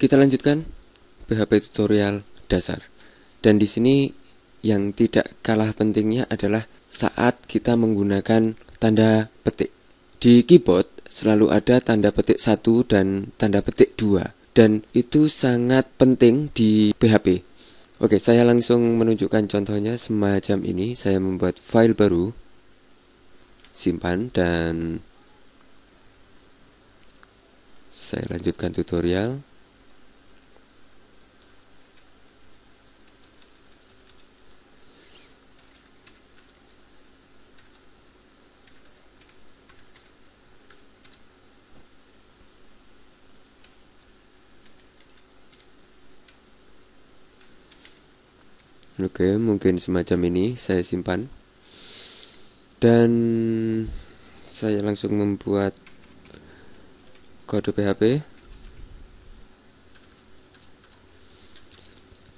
Kita lanjutkan PHP tutorial dasar. Dan di sini yang tidak kalah pentingnya adalah saat kita menggunakan tanda petik. Di keyboard selalu ada tanda petik 1 dan tanda petik 2 dan itu sangat penting di PHP. Oke, saya langsung menunjukkan contohnya semacam ini. Saya membuat file baru simpan dan saya lanjutkan tutorial Oke, mungkin semacam ini saya simpan dan saya langsung membuat kode PHP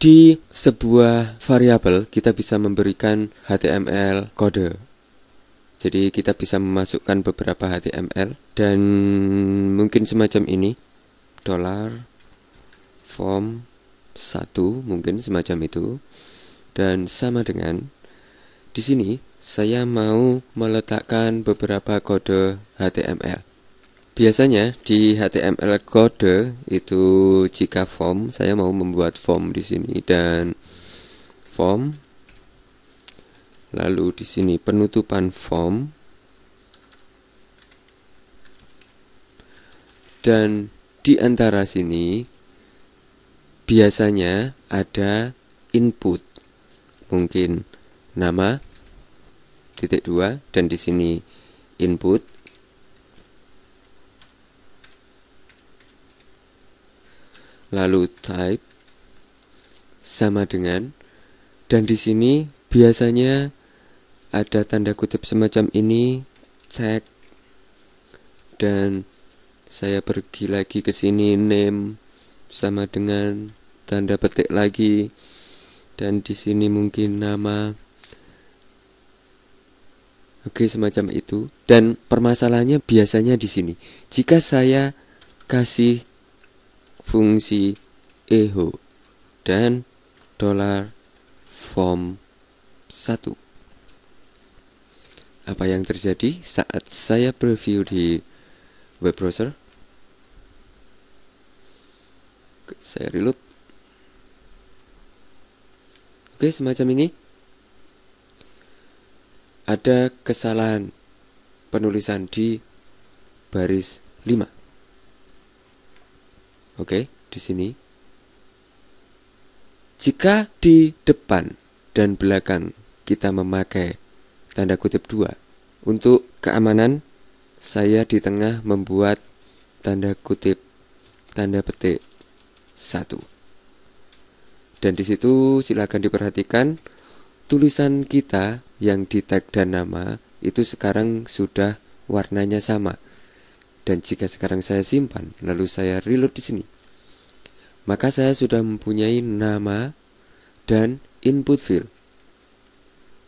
di sebuah variabel kita bisa memberikan HTML kode. Jadi kita bisa memasukkan beberapa HTML dan mungkin semacam ini dollar form 1 mungkin semacam itu dan sama dengan di sini saya mau meletakkan beberapa kode HTML. Biasanya di HTML kode itu jika form, saya mau membuat form di sini dan form lalu di sini penutupan form dan di antara sini biasanya ada input mungkin nama titik dua dan di sini input lalu type sama dengan dan di sini biasanya ada tanda kutip semacam ini tag dan saya pergi lagi ke sini name sama dengan tanda petik lagi dan di sini mungkin nama Oke, semacam itu. Dan permasalahannya biasanya di sini. Jika saya kasih fungsi echo dan dollar form 1. Apa yang terjadi saat saya preview di web browser? Saya reload. Oke, semacam ini ada kesalahan penulisan di baris 5. Oke, di sini. Jika di depan dan belakang kita memakai tanda kutip 2 untuk keamanan, saya di tengah membuat tanda kutip tanda petik 1. Dan di situ silakan diperhatikan tulisan kita yang di tag dan nama itu sekarang sudah warnanya sama. Dan jika sekarang saya simpan, lalu saya reload di sini, maka saya sudah mempunyai nama dan input field.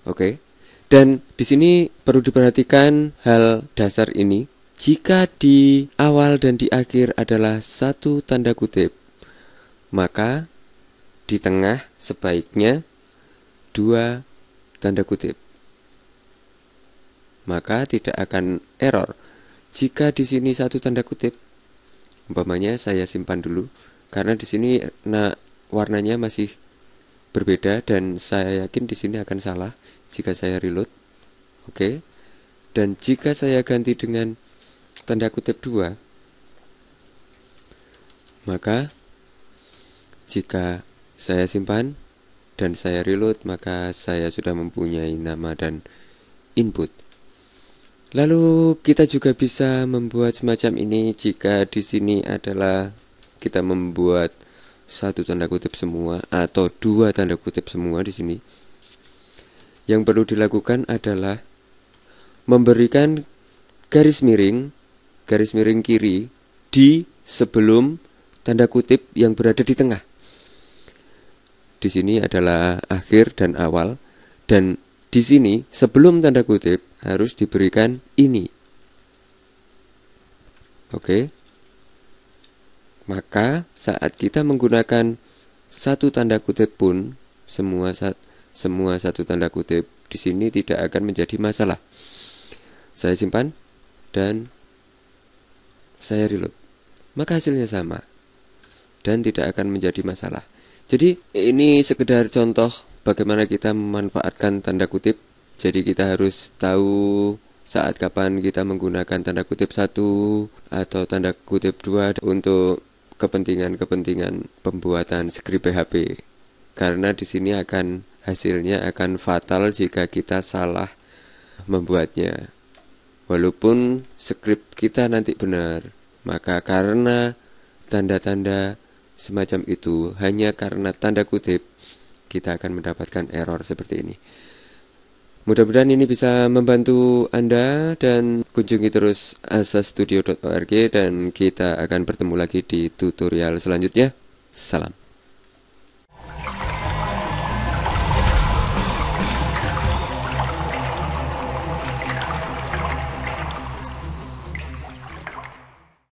Oke. Dan di sini perlu diperhatikan hal dasar ini. Jika di awal dan di akhir adalah satu tanda kutip, maka di tengah sebaiknya dua tanda kutip. Maka tidak akan error jika di sini satu tanda kutip. Umpamanya saya simpan dulu karena di sini nah, warnanya masih berbeda dan saya yakin di sini akan salah jika saya reload. Oke. Okay. Dan jika saya ganti dengan tanda kutip dua maka jika saya simpan dan saya reload maka saya sudah mempunyai nama dan input. Lalu kita juga bisa membuat semacam ini jika di sini adalah kita membuat satu tanda kutip semua atau dua tanda kutip semua di sini. Yang perlu dilakukan adalah memberikan garis miring garis miring kiri di sebelum tanda kutip yang berada di tengah di sini adalah akhir dan awal dan di sini sebelum tanda kutip harus diberikan ini. Oke. Maka saat kita menggunakan satu tanda kutip pun semua sat, semua satu tanda kutip di sini tidak akan menjadi masalah. Saya simpan dan saya reload. Maka hasilnya sama dan tidak akan menjadi masalah. Jadi ini sekedar contoh bagaimana kita memanfaatkan tanda kutip. Jadi kita harus tahu saat kapan kita menggunakan tanda kutip satu atau tanda kutip dua untuk kepentingan-kepentingan pembuatan skrip PHP. Karena di sini akan hasilnya akan fatal jika kita salah membuatnya. Walaupun skrip kita nanti benar, maka karena tanda-tanda semacam itu hanya karena tanda kutip kita akan mendapatkan error seperti ini. Mudah-mudahan ini bisa membantu Anda dan kunjungi terus asastudio.org dan kita akan bertemu lagi di tutorial selanjutnya. Salam.